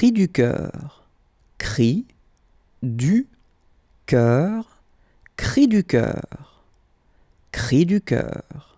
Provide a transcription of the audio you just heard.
Cri du cœur. Cri du cœur. Cri du cœur. Cri du cœur.